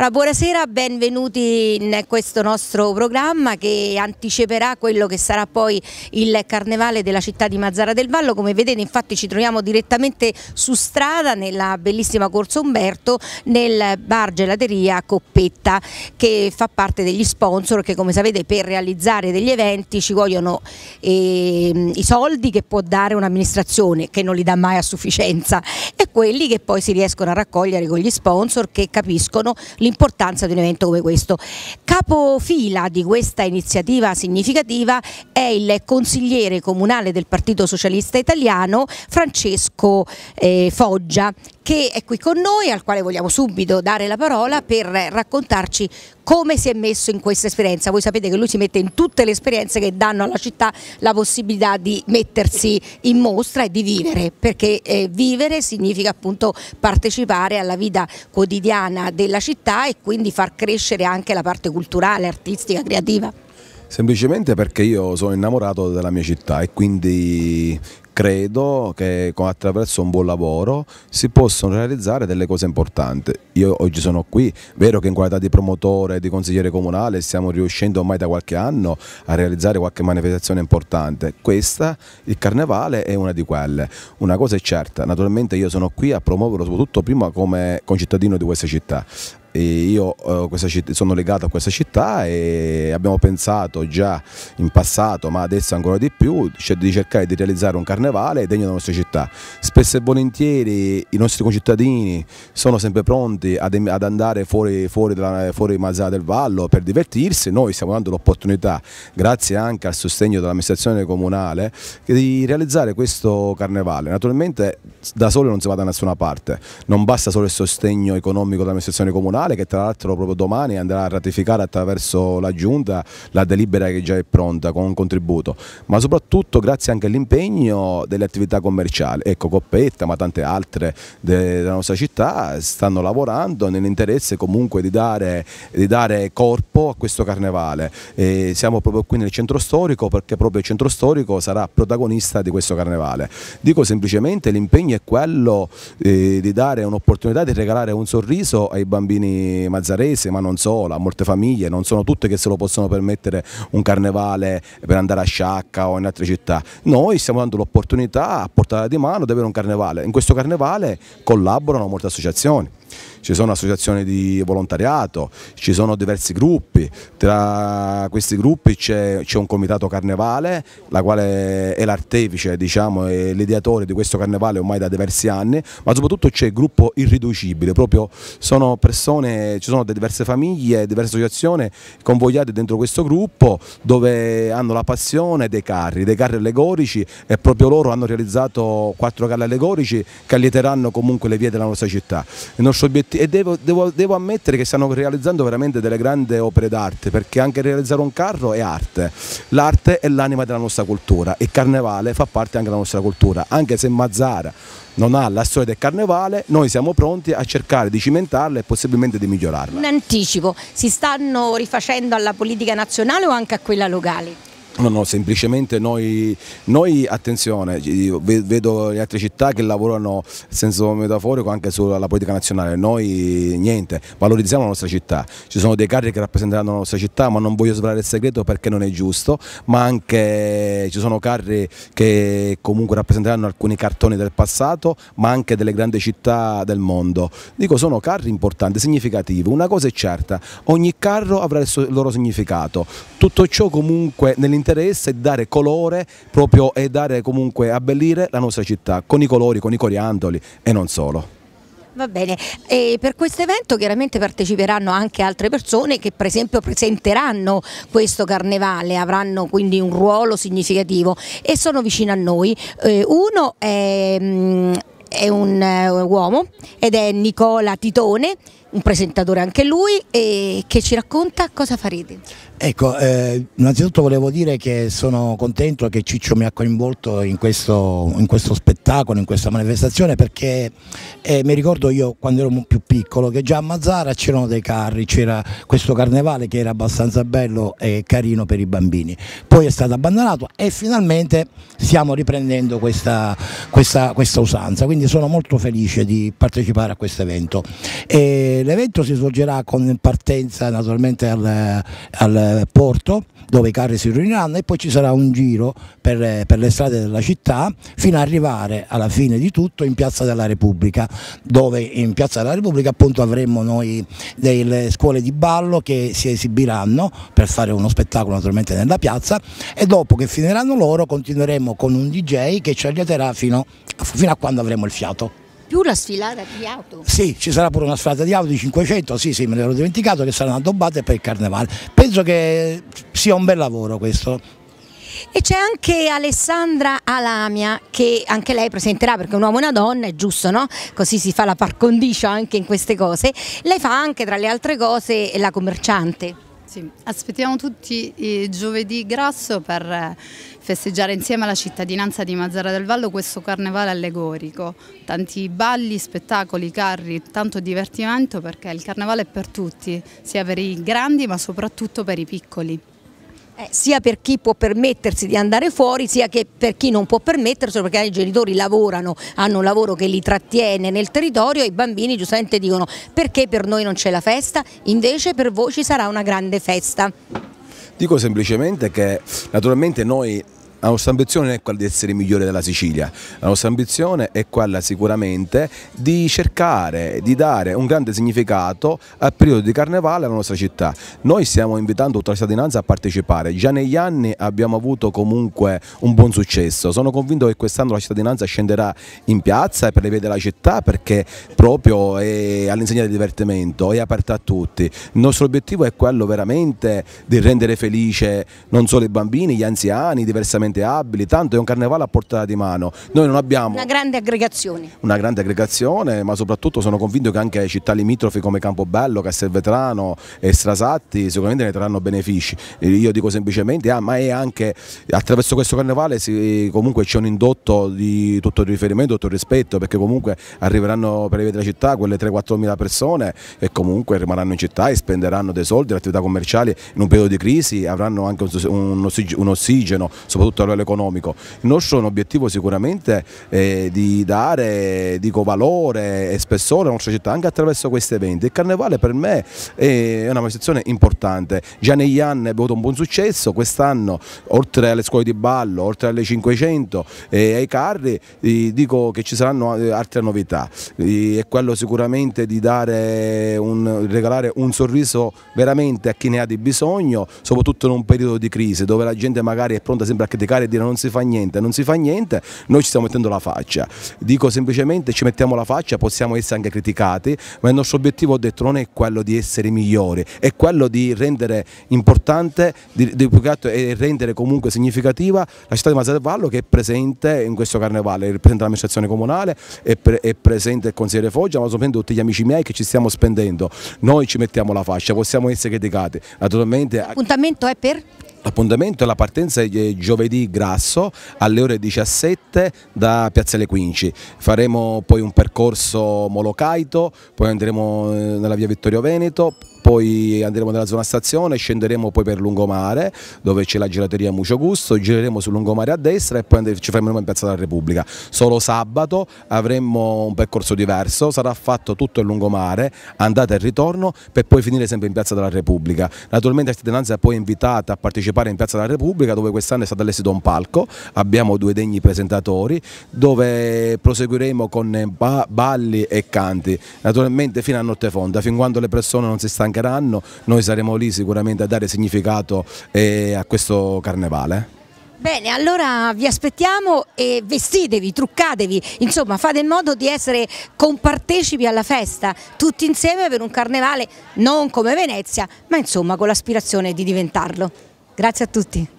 Allora, buonasera, benvenuti in questo nostro programma che anticiperà quello che sarà poi il carnevale della città di Mazzara del Vallo. Come vedete infatti ci troviamo direttamente su strada nella bellissima Corso Umberto nel bar gelateria Coppetta che fa parte degli sponsor che come sapete per realizzare degli eventi ci vogliono eh, i soldi che può dare un'amministrazione che non li dà mai a sufficienza e quelli che poi si riescono a raccogliere con gli sponsor che capiscono l'importanza l'importanza di un evento come questo. Capofila di questa iniziativa significativa è il consigliere comunale del Partito Socialista Italiano Francesco eh, Foggia che è qui con noi, al quale vogliamo subito dare la parola per raccontarci come si è messo in questa esperienza. Voi sapete che lui si mette in tutte le esperienze che danno alla città la possibilità di mettersi in mostra e di vivere, perché eh, vivere significa appunto partecipare alla vita quotidiana della città e quindi far crescere anche la parte culturale, artistica, creativa. Semplicemente perché io sono innamorato della mia città e quindi credo che attraverso un buon lavoro si possono realizzare delle cose importanti. Io oggi sono qui, vero che in qualità di promotore e di consigliere comunale stiamo riuscendo ormai da qualche anno a realizzare qualche manifestazione importante. Questa, il carnevale, è una di quelle. Una cosa è certa, naturalmente io sono qui a promuoverlo soprattutto prima come concittadino di questa città e io eh, città, sono legato a questa città e abbiamo pensato già in passato, ma adesso ancora di più, cioè di cercare di realizzare un carnevale degno della nostra città. Spesso e volentieri i nostri concittadini sono sempre pronti ad, ad andare fuori, fuori, dalla, fuori Masara del Vallo per divertirsi, noi stiamo dando l'opportunità, grazie anche al sostegno dell'amministrazione comunale, di realizzare questo carnevale. Naturalmente da solo non si va da nessuna parte, non basta solo il sostegno economico dell'amministrazione comunale, Tribunale che tra l'altro proprio domani andrà a ratificare attraverso la Giunta la delibera che già è pronta con un contributo, ma soprattutto grazie anche all'impegno delle attività commerciali, ecco Coppetta ma tante altre della nostra città stanno lavorando nell'interesse comunque di dare, di dare, corpo a questo carnevale. E siamo proprio qui nel centro storico perché proprio il centro storico sarà protagonista di questo carnevale. Dico semplicemente l'impegno è quello eh, di dare un'opportunità di regalare un sorriso ai bambini giovani mazzarese, ma non solo, a molte famiglie, non sono tutte che se lo possono permettere un carnevale per andare a Sciacca o in altre città. Noi stiamo dando l'opportunità a portata di mano di avere un carnevale. In questo carnevale collaborano molte associazioni ci sono associazioni di volontariato, ci sono diversi gruppi, tra questi gruppi c'è un comitato carnevale, la quale è l'artefice, diciamo, è l'ideatore di questo carnevale ormai da diversi anni, ma soprattutto c'è il gruppo irriducibile, proprio sono persone, ci sono diverse famiglie, diverse associazioni convogliate dentro questo gruppo dove hanno la passione dei carri, dei carri allegorici e proprio loro hanno realizzato quattro carri allegorici che allieteranno comunque le vie della nostra città. Il nostro nostro obiettivo e devo, devo, devo, ammettere che stanno realizzando veramente delle grandi opere d'arte perché anche realizzare un carro è arte, l'arte è l'anima della nostra cultura e Carnevale fa parte anche della nostra cultura, anche se Mazzara non ha la storia del carnevale, noi siamo pronti a cercare di cimentarla e possibilmente di migliorarla. In anticipo, si stanno rifacendo alla politica nazionale o anche a quella locale? No, no, semplicemente noi, noi, attenzione, vedo le altre città che lavorano, nel senso metaforico, anche sulla politica nazionale, noi niente, valorizziamo la nostra città, ci sono dei carri che rappresenteranno la nostra città, ma non voglio svelare il segreto perché non è giusto, ma anche ci sono carri che comunque rappresenteranno alcuni cartoni del passato, ma anche delle grandi città del mondo. Dico, sono carri importanti, significativi, una cosa è certa, ogni carro avrà il, suo, il loro significato, tutto ciò comunque nell'interno interessa dare colore proprio e dare comunque abbellire la nostra città con i colori, con i coriandoli e non solo. Va bene, e per questo evento chiaramente parteciperanno anche altre persone che per esempio presenteranno questo carnevale, avranno quindi un ruolo significativo e sono vicino a noi. Eh, uno è, mm, è un eh, uomo ed è Nicola Titone un presentatore anche lui e che ci racconta cosa farete. Ecco, eh, innanzitutto volevo dire che sono contento che Ciccio mi ha coinvolto in questo, in questo spettacolo, in questa manifestazione perché eh, mi ricordo io quando ero più piccolo che già a Mazzara c'erano dei carri, c'era questo carnevale che era abbastanza bello e carino per i bambini, poi è stato abbandonato e finalmente stiamo riprendendo questa, questa, questa usanza, quindi sono molto felice di partecipare a questo evento. E, l'evento si svolgerà con partenza naturalmente al, al, porto dove i carri si riuniranno e poi ci sarà un giro per, per, le strade della città fino ad arrivare alla fine di tutto in Piazza della Repubblica dove in Piazza della Repubblica appunto avremo noi delle scuole di ballo che si esibiranno per fare uno spettacolo naturalmente nella piazza e dopo che finiranno loro continueremo con un DJ che ci aiuterà fino, fino a quando avremo il fiato più la sfilata di auto. Sì, ci sarà pure una sfilata di auto di 500, sì sì me l'ero dimenticato, che saranno addobbate per il carnevale. Penso che sia un bel lavoro questo. E c'è anche Alessandra Alamia che anche lei presenterà perché un uomo e una donna, è giusto no? Così si fa la par condicio anche in queste cose. Lei fa anche tra le altre cose la commerciante. Sì, aspettiamo tutti i giovedì grasso per eh, festeggiare insieme alla cittadinanza di Mazzara del Vallo questo carnevale allegorico. Tanti balli, spettacoli, carri, tanto divertimento perché il carnevale è per tutti, sia per i grandi ma soprattutto per i piccoli. Eh, sia per chi può permettersi di andare fuori sia che per chi non può permetterselo perché i genitori lavorano, hanno un lavoro che li trattiene nel territorio e i bambini giustamente dicono perché per noi non c'è la festa, invece per voi ci sarà una grande festa. Dico semplicemente che naturalmente noi la nostra ambizione non è quella di essere i migliori della Sicilia, la nostra ambizione è quella sicuramente di cercare di dare un grande significato al periodo di carnevale alla nostra città. Noi stiamo invitando tutta la cittadinanza a partecipare, già negli anni abbiamo avuto comunque un buon successo, sono convinto che quest'anno la cittadinanza scenderà in piazza per le vie della città perché proprio è all'insegna del divertimento, è aperta a tutti. Il nostro obiettivo è quello veramente di rendere felice non solo i bambini, gli anziani, diversamente fisicamente abili, tanto è un carnevale a portata di mano. Noi non abbiamo... Una grande aggregazione. Una grande aggregazione, ma soprattutto sono convinto che anche città limitrofi come Campobello, Castelvetrano e Strasatti sicuramente ne trarranno benefici. Io dico semplicemente, ah, ma è anche attraverso questo carnevale si, comunque c'è un indotto di tutto il riferimento, tutto il rispetto, perché comunque arriveranno per della città quelle 3-4 mila persone e comunque rimarranno in città e spenderanno dei soldi, le attività commerciali in un periodo di crisi avranno anche un, un ossigeno, soprattutto soprattutto a livello economico. Il nostro è un obiettivo sicuramente eh, di dare dico, valore e spessore alla nostra città anche attraverso questi eventi. Il carnevale per me è una manifestazione importante, già negli anni abbiamo avuto un buon successo, quest'anno oltre alle scuole di ballo, oltre alle 500 e eh, ai carri, eh, dico che ci saranno eh, altre novità è quello sicuramente di dare un, regalare un sorriso veramente a chi ne ha di bisogno, soprattutto in un periodo di crisi dove la gente magari è pronta sempre a criticare giudicare e dire non si fa niente, non si fa niente, noi ci stiamo mettendo la faccia. Dico semplicemente ci mettiamo la faccia, possiamo essere anche criticati, ma il nostro obiettivo, ho detto, non è quello di essere migliori, è quello di rendere importante di, di, e rendere comunque significativa la città di Maservallo che è presente in questo carnevale, è presente l'amministrazione comunale, è, pre, è, presente il consigliere Foggia, ma soprattutto tutti gli amici miei che ci stiamo spendendo. Noi ci mettiamo la faccia, possiamo essere criticati. Naturalmente... L'appuntamento è per? L'appuntamento è la partenza è giovedì grasso alle ore 17 da Piazza Piazzale Quinci. Faremo poi un percorso Molocaito, poi andremo eh, nella via Vittorio Veneto, poi andremo nella zona stazione, scenderemo poi per Lungomare dove c'è la gelateria Mucio Gusto, gireremo sul Lungomare a destra e poi ci fermeremo in Piazza della Repubblica. Solo sabato avremo un percorso diverso, sarà fatto tutto il Lungomare, andata e ritorno per poi finire sempre in Piazza della Repubblica. Naturalmente la cittadinanza è poi invitata a partecipare in Piazza della Repubblica dove quest'anno è stato allestito un palco, abbiamo due degni presentatori dove proseguiremo con eh, balli e canti, naturalmente fino a notte fonda, fin quando le persone non si stancheranno mancheranno, noi saremo lì sicuramente a dare significato eh, a questo carnevale. Bene, allora vi aspettiamo e vestitevi, truccatevi, insomma fate in modo di essere compartecipi alla festa, tutti insieme per un carnevale non come Venezia, ma insomma con l'aspirazione di diventarlo. Grazie a tutti.